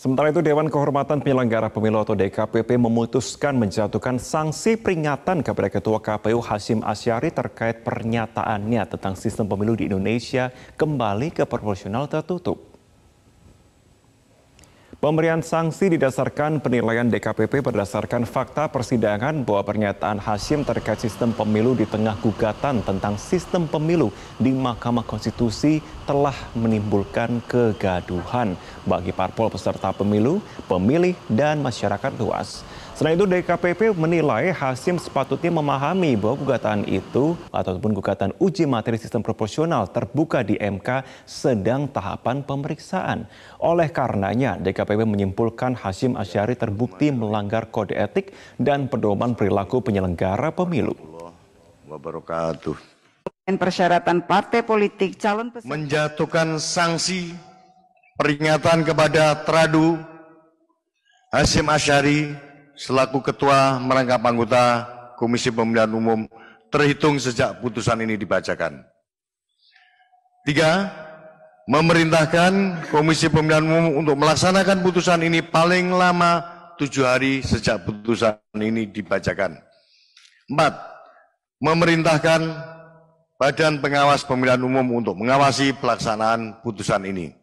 Sementara itu Dewan Kehormatan Penyelenggara Pemilu atau DKPP memutuskan menjatuhkan sanksi peringatan kepada Ketua KPU Hasim Asyari terkait pernyataannya tentang sistem pemilu di Indonesia kembali ke proporsional tertutup. Pemberian sanksi didasarkan penilaian DKPP berdasarkan fakta persidangan bahwa pernyataan Hashim terkait sistem pemilu di tengah gugatan tentang sistem pemilu di Mahkamah Konstitusi telah menimbulkan kegaduhan bagi parpol peserta pemilu, pemilih, dan masyarakat luas. Selain itu DKPP menilai Hasim sepatutnya memahami bahwa gugatan itu ataupun gugatan uji materi sistem proporsional terbuka di MK sedang tahapan pemeriksaan. Oleh karenanya DKPP DKPP menyimpulkan Hasim Asyari terbukti melanggar kode etik dan pedoman perilaku penyelenggara pemilu. Persyaratan partai politik calon peserta. menjatuhkan sanksi peringatan kepada Tradu Hasim Asyari selaku ketua merangkap anggota Komisi Pemilihan Umum terhitung sejak putusan ini dibacakan. Tiga, memerintahkan Komisi Pemilihan Umum untuk melaksanakan putusan ini paling lama tujuh hari sejak putusan ini dibacakan. Empat, memerintahkan Badan Pengawas Pemilihan Umum untuk mengawasi pelaksanaan putusan ini.